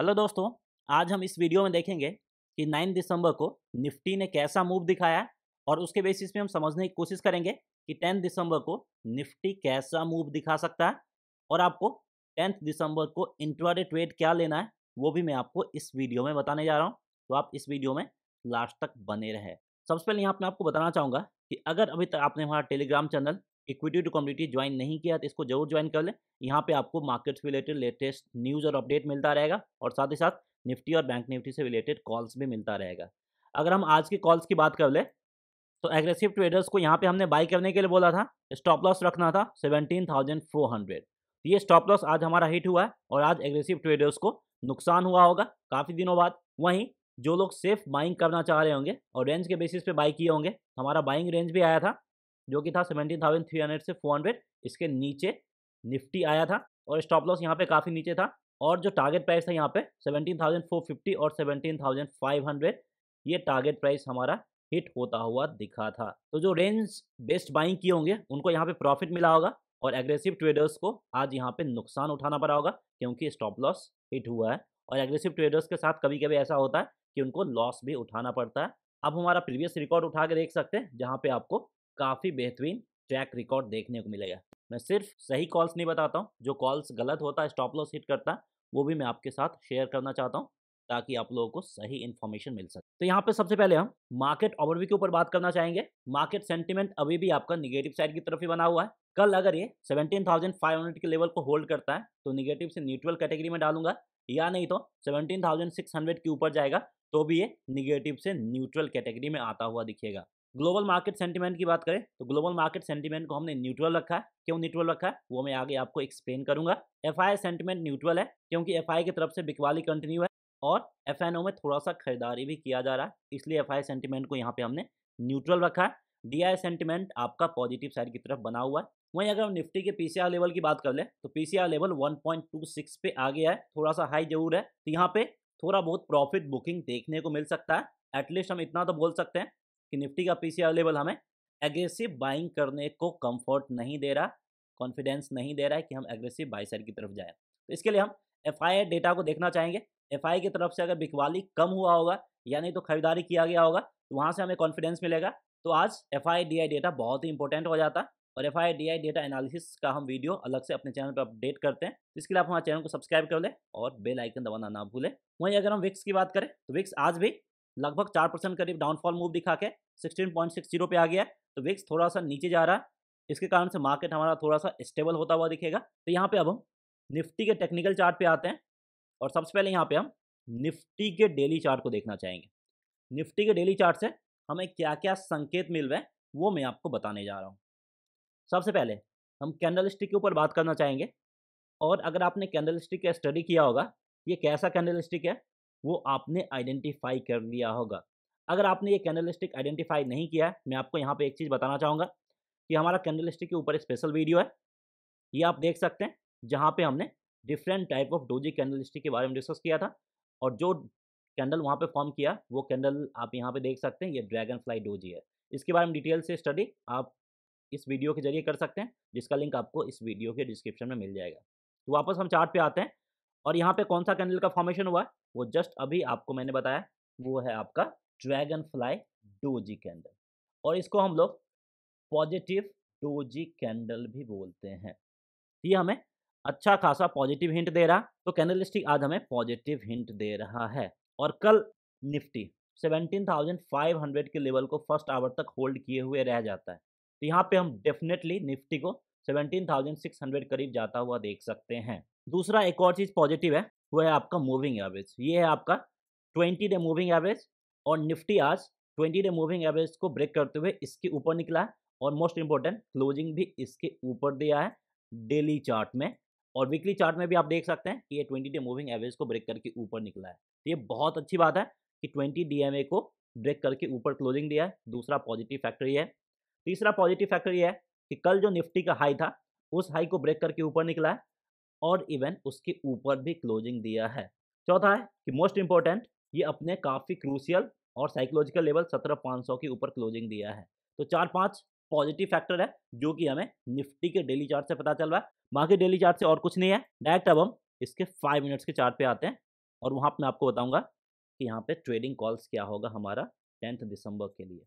hello दोस्तों आज हम इस वीडियो में देखेंगे कि 9 दिसंबर को निफ्टी ने कैसा मूव दिखाया और उसके बेसिस पे हम समझने की कोशिश करेंगे कि 10 दिसंबर को निफ्टी कैसा मूव दिखा सकता है और आपको 10 दिसंबर को इंट्राडे ट्रेड क्या लेना है वो भी मैं आपको इस वीडियो में बताने जा रहा हूँ तो आप इस वीडियो में लास्ट तक बने रहे सबसे पहले यहाँ पर आपको बताना चाहूँगा कि अगर अभी तक आपने हमारा Telegram channel Equity to Community join नहीं किया तो इसको जरूर ज्वाइन कर लें यहाँ पे आपको मार्केट्स रिलेटेड लेटेस्ट न्यूज़ और अपडेट मिलता रहेगा और साथ ही साथ निफ्टी और बैंक निफ्टी से रिलेटेड कॉल्स भी मिलता रहेगा अगर हम आज के कॉल्स की बात कर लें तो एग्रेसिव ट्रेडर्स को यहाँ पे हमने बाई करने के लिए बोला था स्टॉप लॉस रखना था सेवनटीन थाउजेंड फोर हंड्रेड तो ये स्टॉप लॉस आज हमारा हिट हुआ है और आज एग्रेसिव ट्रेडर्स को नुकसान हुआ होगा काफ़ी दिनों बाद वहीं जो लोग सेफ बाइंग करना चाह रहे होंगे और रेंज के बेसिस पे बाई किए होंगे तो हमारा बाइंग रेंज भी आया था जो कि था सेवेंटीन थाउजेंड थ्री हंड्रेड से फोर हंड्रेड इसके नीचे निफ्टी आया था और स्टॉप लॉस यहाँ पे काफ़ी नीचे था और जो टारगेट प्राइस था यहाँ पे फिफ्टी और थाउजेंड फाइव हंड्रेड ये टारगेट प्राइस हमारा हिट होता हुआ दिखा था तो जो रेंज बेस्ट बाइंग किए होंगे उनको यहाँ पे प्रॉफिट मिला होगा और एग्रेसिव ट्रेडर्स को आज यहाँ पे नुकसान उठाना पड़ा होगा क्योंकि स्टॉप लॉस हिट हुआ है और एग्रेसिव ट्रेडर्स के साथ कभी कभी ऐसा होता है कि उनको लॉस भी उठाना पड़ता है अब हमारा प्रीवियस रिकॉर्ड उठा के देख सकते हैं जहाँ पे आपको काफ़ी बेहतरीन ट्रैक रिकॉर्ड देखने को मिलेगा मैं सिर्फ सही कॉल्स नहीं बताता हूँ जो कॉल्स गलत होता है स्टॉप लॉस हिट करता है वो भी मैं आपके साथ शेयर करना चाहता हूँ ताकि आप लोगों को सही इन्फॉर्मेशन मिल सके तो यहाँ पे सबसे पहले हम मार्केट ओवरव्यू के ऊपर बात करना चाहेंगे मार्केट सेंटीमेंट अभी भी आपका निगेटिव साइड की तरफ ही बना हुआ है कल अगर ये 17,500 के लेवल को होल्ड करता है तो निगेटिव से न्यूट्रल कैटेगरी में डालूंगा या नहीं तो सेवनटीन के ऊपर जाएगा तो भी ये निगेटिव से न्यूट्रल कैटेगरी में आता हुआ दिखेगा ग्लोबल मार्केट सेंटीमेंट की बात करें तो ग्लोबल मार्केट सेंटीमेंट को हमने न्यूट्रल रखा है क्यों न्यूट्रल रखा है वो मैं आगे आपको एक्सप्लेन करूंगा एफ सेंटीमेंट न्यूट्रल है क्योंकि एफ की तरफ से बिकवाली कंटिन्यू है और एफ में थोड़ा सा खरीदारी भी किया जा रहा है इसलिए एफ सेंटीमेंट को यहाँ पे हमने न्यूट्रल रखा है डी सेंटीमेंट आपका पॉजिटिव साइड की तरफ बना हुआ है वहीं अगर हम निफ्टी के आर लेवल की बात कर ले तो आर लेवल 1.26 पे आ गया है थोड़ा सा हाई जरूर है तो यहाँ पे थोड़ा बहुत प्रॉफिट बुकिंग देखने को मिल सकता है एटलीस्ट हम इतना तो बोल सकते हैं कि निफ्टी का पीसी अवेलेबल हमें एग्रेसिव बाइंग करने को कंफर्ट नहीं दे रहा कॉन्फिडेंस नहीं दे रहा है कि हम एग्रेसिव बाई साइड की तरफ जाए तो इसके लिए हम एफ डेटा को देखना चाहेंगे एफ की तरफ से अगर बिकवाली कम हुआ होगा यानी तो खरीदारी किया गया होगा तो वहाँ से हमें कॉन्फिडेंस मिलेगा तो आज एफ डेटा बहुत ही इंपॉर्टेंट हो जाता है और एफ डेटा एनालिसिस का हम वीडियो अलग से अपने चैनल पर अपडेट करते हैं तो इसके लिए आप हमारे चैनल को सब्सक्राइब कर लें और बेल आइकन दबाना ना भूलें वहीं अगर हम विक्स की बात करें तो विक्स आज भी लगभग चार परसेंट करीब डाउनफॉल मूव दिखा के सिक्सटीन पॉइंट सिक्स जीरो पे आ गया तो विक्स थोड़ा सा नीचे जा रहा है इसके कारण से मार्केट हमारा थोड़ा सा स्टेबल होता हुआ दिखेगा तो यहाँ पे अब हम निफ्टी के टेक्निकल चार्ट पे आते हैं और सबसे पहले यहाँ पे हम निफ्टी के डेली चार्ट को देखना चाहेंगे निफ्टी के डेली चार्ट से हमें क्या क्या संकेत मिल रहे हैं वो मैं आपको बताने जा रहा हूँ सबसे पहले हम कैंडल स्टिक के ऊपर बात करना चाहेंगे और अगर आपने कैंडल स्टिक का स्टडी किया होगा ये कैसा कैंडल स्टिक है वो आपने आइडेंटिफाई कर लिया होगा अगर आपने ये कैंडल स्टिक आइडेंटिफाई नहीं किया है मैं आपको यहाँ पे एक चीज़ बताना चाहूँगा कि हमारा कैंडल स्टिक के ऊपर स्पेशल वीडियो है ये आप देख सकते हैं जहाँ पे हमने different type of doji candle stick के बारे में डिस्कस किया था और जो कैंडल वहाँ पे फॉर्म किया वो कैंडल आप यहाँ पे देख सकते हैं ये ड्रैगन फ्लाई डोजी है इसके बारे में डिटेल से स्टडी आप इस वीडियो के जरिए कर सकते हैं जिसका लिंक आपको इस वीडियो के डिस्क्रिप्शन में मिल जाएगा तो वापस हम चार्ट पे आते हैं और यहाँ पे कौन सा कैंडल का फॉर्मेशन हुआ है वो जस्ट अभी आपको मैंने बताया वो है आपका ड्रैगन फ्लाई डोजी कैंडल और इसको हम लोग पॉजिटिव डोजी कैंडल भी बोलते हैं ये हमें अच्छा खासा पॉजिटिव हिंट दे रहा तो कैंडल आज हमें पॉजिटिव हिंट दे रहा है और कल निफ्टी 17,500 के लेवल को फर्स्ट आवर तक होल्ड किए हुए रह जाता है तो यहाँ पे हम डेफिनेटली निफ्टी को 17,600 करीब जाता हुआ देख सकते हैं दूसरा एक और चीज़ पॉजिटिव है वो है आपका मूविंग एवरेज ये है आपका ट्वेंटी डे मूविंग एवरेज और निफ्टी आज ट्वेंटी डे मूविंग एवरेज को ब्रेक करते हुए इसके ऊपर निकला है और मोस्ट इंपॉर्टेंट क्लोजिंग भी इसके ऊपर दिया है डेली चार्ट में और वीकली चार्ट में भी आप देख सकते हैं कि ये ट्वेंटी डे मूविंग एवरेज को ब्रेक करके ऊपर निकला है तो ये बहुत अच्छी बात है कि ट्वेंटी डी को ब्रेक करके ऊपर क्लोजिंग दिया है दूसरा पॉजिटिव फैक्टर ये है तीसरा पॉजिटिव फैक्टर ये है कि कल जो निफ्टी का हाई था उस हाई को ब्रेक करके ऊपर निकला है और इवन उसके ऊपर भी क्लोजिंग दिया है चौथा है कि मोस्ट इंपॉर्टेंट ये अपने काफ़ी क्रूसियल और साइकोलॉजिकल लेवल सत्रह पाँच सौ के ऊपर क्लोजिंग दिया है तो चार पाँच पॉजिटिव फैक्टर है जो कि हमें निफ्टी के डेली चार्ट से पता चल रहा है बाकी डेली चार्ट से और कुछ नहीं है डायरेक्ट अब हम इसके फाइव मिनट्स के चार्ट पे आते हैं और वहाँ पर मैं आपको बताऊँगा कि यहाँ पर ट्रेडिंग कॉल्स क्या होगा हमारा टेंथ दिसंबर के लिए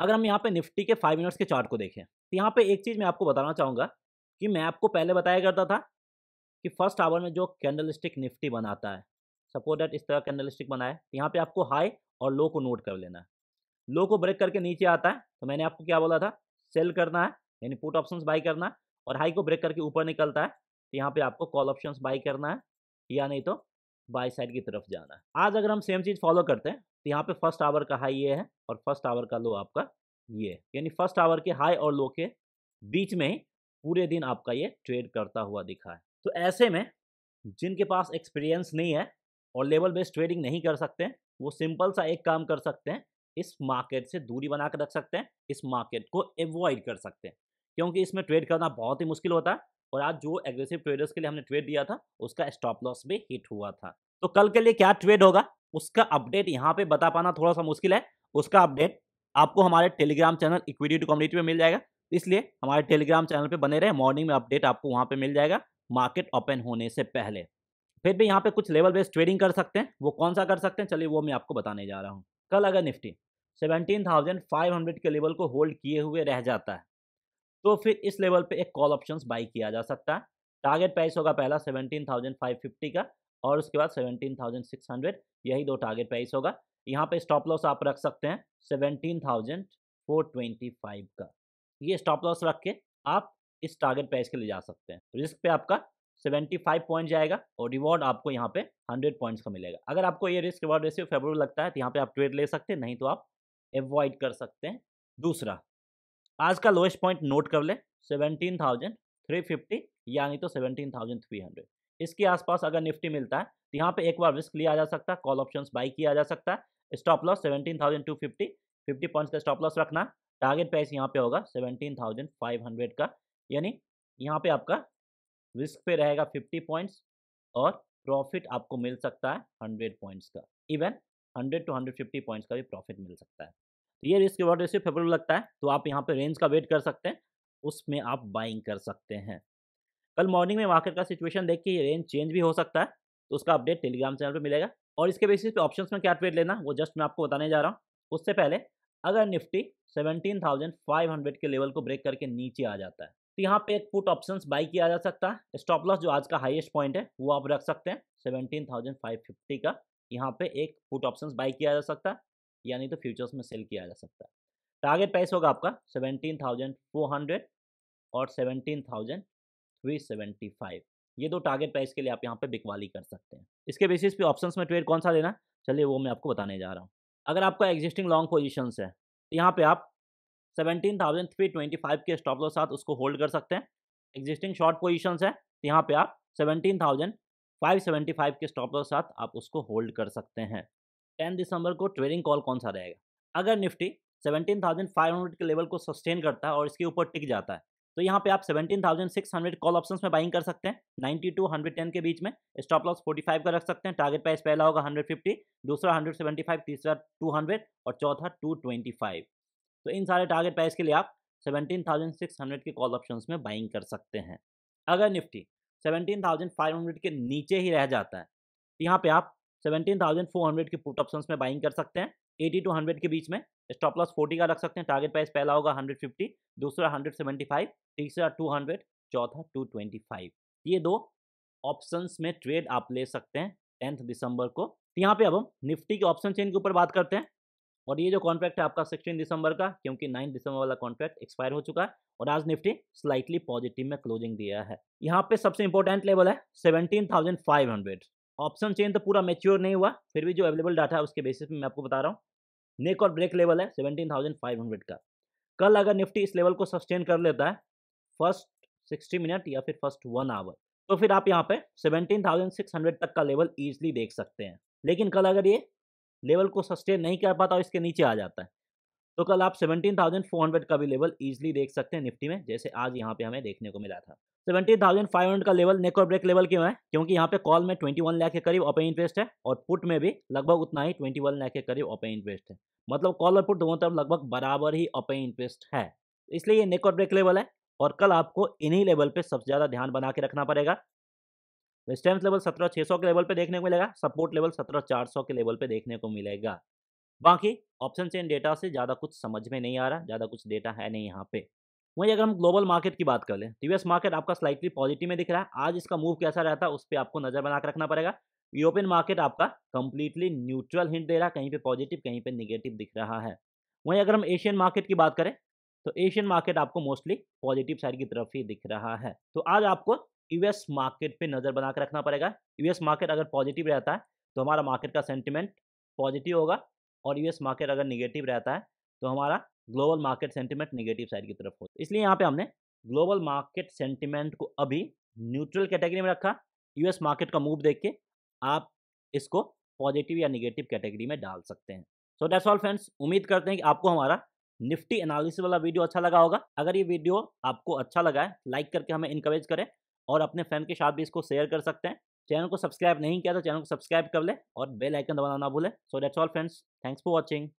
अगर हम यहाँ पर निफ्टी के फाइव मिनट्स के चार्ट को देखें तो यहाँ पर एक चीज़ मैं आपको बताना चाहूँगा कि मैं आपको पहले बताया करता था कि फर्स्ट आवर में जो कैंडल स्टिक निफ्टी बनाता है सपोज डेट इस तरह कैंडल स्टिक बनाए तो यहाँ पे आपको हाई और लो को नोट कर लेना है लो को ब्रेक करके नीचे आता है तो मैंने आपको क्या बोला था सेल करना है यानी पुट ऑप्शन बाई करना है और हाई को ब्रेक करके ऊपर निकलता है तो यहाँ पे आपको कॉल ऑप्शन बाई करना है या नहीं तो बाई साइड की तरफ जाना है आज अगर हम सेम चीज़ फॉलो करते हैं तो यहाँ पे फर्स्ट आवर का हाई ये है और फर्स्ट आवर का लो आपका ये है यानी फर्स्ट आवर के हाई और लो के बीच में ही पूरे दिन आपका ये ट्रेड करता हुआ दिखा है तो ऐसे में जिनके पास एक्सपीरियंस नहीं है और लेवल बेस्ड ट्रेडिंग नहीं कर सकते वो सिंपल सा एक काम कर सकते हैं इस मार्केट से दूरी बना कर रख सकते हैं इस मार्केट को एवॉइड कर सकते हैं क्योंकि इसमें ट्रेड करना बहुत ही मुश्किल होता है और आज जो एग्रेसिव ट्रेडर्स के लिए हमने ट्रेड दिया था उसका स्टॉप लॉस भी हिट हुआ था तो कल के लिए क्या ट्रेड होगा उसका अपडेट यहाँ पे बता पाना थोड़ा सा मुश्किल है उसका अपडेट आपको हमारे Telegram channel Equity to Community में मिल जाएगा इसलिए हमारे टेलीग्राम चैनल पे बने रहे मॉर्निंग में अपडेट आपको वहाँ पे मिल जाएगा मार्केट ओपन होने से पहले फिर भी यहाँ पे कुछ लेवल बेस्ड ट्रेडिंग कर सकते हैं वो कौन सा कर सकते हैं चलिए वो मैं आपको बताने जा रहा हूँ कल अगर निफ्टी 17,500 के लेवल को होल्ड किए हुए रह जाता है तो फिर इस लेवल पे एक कॉल ऑप्शंस बाई किया जा सकता है टारगेट प्राइस होगा पहला 17,550 का और उसके बाद 17,600 यही दो टारगेट प्राइस होगा यहाँ पे स्टॉप लॉस आप रख सकते हैं 17,425 का ये स्टॉप लॉस रख के आप इस टारगेट प्राइस के ले जा सकते हैं रिस्क तो पे आपका 75 पॉइंट जाएगा और रिवॉर्ड आपको यहाँ पे 100 पॉइंट्स का मिलेगा अगर आपको ये रिस्क रिवॉर्ड रेसियो फेवरेबल लगता है तो यहाँ पे आप ट्रेड ले सकते हैं नहीं तो आप एवॉइड कर सकते हैं दूसरा आज का लोएस्ट पॉइंट नोट कर ले सेवेंटीन थाउजेंड थ्री फिफ्टी यानी तो सेवनटीन थाउजेंड थ्री हंड्रेड इसके आसपास अगर निफ्टी मिलता है तो यहाँ पे एक बार रिस्क लिया जा सकता है कॉल ऑप्शन बाई किया जा सकता है stop loss seventeen thousand two fifty fifty points का स्टॉप लॉस रखना टारगेट प्राइस यहाँ पे होगा सेवनटीन थाउजेंड फाइव हंड्रेड का यानी यहाँ पे आपका रिस्क पे रहेगा फिफ्टी पॉइंट्स और प्रॉफिट आपको मिल सकता है हंड्रेड पॉइंट्स का even hundred to hundred fifty points का भी प्रॉफिट मिल सकता है तो ये रिस्क रिवॉर्ड रेसिप फेवरेबल लगता है तो आप यहाँ पे रेंज का वेट कर सकते हैं उसमें आप बाइंग कर सकते हैं कल मॉर्निंग में मार्केट का सिचुएशन देख के रेंज चेंज भी हो सकता है तो उसका अपडेट टेलीग्राम चैनल पर मिलेगा और इसके बेसिस पे ऑप्शंस में क्या ट्रेड लेना वो जस्ट मैं आपको बताने जा रहा हूँ उससे पहले अगर निफ्टी 17,500 के लेवल को ब्रेक करके नीचे आ जाता है तो यहाँ पे एक पुट ऑप्शंस बाई किया जा सकता है स्टॉप लॉस जो आज का हाईएस्ट पॉइंट है वो आप रख सकते हैं सेवनटीन थाउजेंड फाइव फिफ्टी का यहाँ पे एक पुट ऑप्शंस बाई किया जा सकता है यानी तो फ्यूचर्स में सेल किया जा सकता है टारगेट प्राइस होगा आपका सेवनटीन थाउजेंड फोर हंड्रेड और seventeen thousand three seventy five ये दो टारगेट प्राइस के लिए आप यहाँ पर बिकवाली कर सकते हैं इसके बेसिस पे ऑप्शन में ट्रेड कौन सा लेना चलिए वो मैं आपको बताने जा रहा हूँ अगर आपका एग्जिस्टिंग लॉन्ग पोजिशन है तो यहाँ पर आप seventeen thousand three twenty five के स्टॉप लॉस साथ उसको होल्ड कर सकते हैं एग्जिस्टिंग शॉर्ट पोजिशन है तो यहाँ पे आप seventeen thousand five seventy five के स्टॉप लॉस साथ आप उसको होल्ड कर सकते हैं टेन दिसंबर को ट्रेडिंग कॉल कौन सा रहेगा अगर Nifty seventeen thousand five hundred के लेवल को सस्टेन करता है और इसके ऊपर टिक जाता है तो यहाँ पे आप seventeen thousand six hundred call option में बाइंग कर सकते हैं नाइनटी टू हंड्रेड टेन के बीच में स्टॉप लॉस फोर्टी फाइव का रख सकते हैं टारगेट प्राइस पहला होगा हंड्रेड फिफ्टी दूसरा हंड्रेड सेवेंटी फाइव तीसरा टू हंड्रेड और चौथा टू ट्वेंटी फाइव तो इन सारे टारगेट प्राइस के लिए आप 17,600 के कॉल ऑप्शंस में बाइंग कर सकते हैं अगर निफ्टी 17,500 के नीचे ही रह जाता है तो यहाँ पे आप 17,400 के पुट ऑप्शंस में बाइंग कर सकते हैं 80 टू 100 के बीच में स्टॉप लॉस 40 का रख सकते हैं टारगेट प्राइस पहला होगा 150 दूसरा 175 तीसरा 200 चौथा 225 ये दो ऑप्शंस में ट्रेड आप ले सकते हैं टेंथ दिसंबर को तो यहाँ पे अब हम निफ्टी के ऑप्शन चेन के ऊपर बात करते हैं और ये जो कॉन्ट्रैक्ट है आपका सिक्सटीन दिसंबर का क्योंकि नाइन दिसंबर वाला कॉन्ट्रैक्ट एक्सपायर हो चुका है और आज निफ्टी स्लाइटली पॉजिटिव में क्लोजिंग दिया है यहाँ पे सबसे इंपॉर्टेंट लेवल है seventeen thousand five hundred option chain तो पूरा मेच्योर नहीं हुआ फिर भी जो अवेलेबल डाटा है उसके बेसिस में मैं आपको बता रहा हूँ नेक और ब्रेक लेवल है सेवनटीन थाउजेंड फाइव हंड्रेड का कल अगर निफ्टी इस लेवल को सस्टेन कर लेता है फर्स्ट सिक्सटी मिनट या फिर फर्स्ट वन आवर तो फिर आप यहाँ पे सेवनटीन थाउजेंड सिक्स हंड्रेड तक का लेवल ईजिली देख सकते हैं लेकिन कल अगर ये लेवल को सस्टेन नहीं कर पाता और इसके नीचे आ जाता है तो कल आप 17,400 का भी लेवल ईजिली देख सकते हैं निफ्टी में जैसे आज यहाँ पे हमें देखने को मिला था 17,500 का लेवल नेक और ब्रेक लेवल क्यों है क्योंकि यहाँ पे कॉल में 21 लाख के करीब ओपन इंटरेस्ट है और पुट में भी लगभग उतना ही 21 लाख के करीब ओपन इंटरेस्ट है मतलब कॉल और पुट दोनों तरफ लगभग बराबर ही ओपन इंटरेस्ट है इसलिए ये नेक और ब्रेक लेवल है और कल आपको इन्हीं लेवल पर सबसे ज़्यादा ध्यान बना के रखना पड़ेगा रेजिस्टेंस लेवल सत्रह छः सौ के लेवल पे देखने को मिलेगा सपोर्ट लेवल सत्रह चार सौ के लेवल पे देखने को मिलेगा बाकी ऑप्शन चेन डेटा से ज़्यादा कुछ समझ में नहीं आ रहा ज़्यादा कुछ डेटा है नहीं यहाँ पे वहीं अगर हम ग्लोबल मार्केट की बात कर लें तो मार्केट आपका स्लाइटली पॉजिटिव में दिख रहा है आज इसका मूव कैसा रहता है उस पर आपको नज़र बना रखना पड़ेगा यूरोपियन मार्केट आपका कंप्लीटली न्यूट्रल हिंट दे रहा है कहीं पर पॉजिटिव कहीं पर निगेटिव दिख रहा है वहीं अगर हम एशियन मार्केट की बात करें तो एशियन मार्केट आपको मोस्टली पॉजिटिव साइड की तरफ ही दिख रहा है तो आज आपको यूएस मार्केट पे नज़र बनाकर रखना पड़ेगा यूएस मार्केट अगर पॉजिटिव रहता है तो हमारा मार्केट का सेंटिमेंट पॉजिटिव होगा और यूएस मार्केट अगर निगेटिव रहता है तो हमारा global market sentiment negative side की तरफ हो इसलिए यहाँ पर हमने ग्लोबल मार्केट सेंटिमेंट को अभी न्यूट्रल कैटेगरी में रखा यू मार्केट का मूव देख के आप इसको पॉजिटिव या निगेटिव कैटेगरी में डाल सकते हैं सो डेट्स ऑल फ्रेंड्स उम्मीद करते हैं कि आपको हमारा निफ्टी एनालिसिस वाला वीडियो अच्छा लगा होगा अगर ये वीडियो आपको अच्छा लगा है लाइक करके हमें इंकरेज करें और अपने फ्रेंड के साथ भी इसको शेयर कर सकते हैं चैनल को सब्सक्राइब नहीं किया तो चैनल को सब्सक्राइब कर ले और बेल आइकन दबाना ना भूलें so that's all friends thanks for watching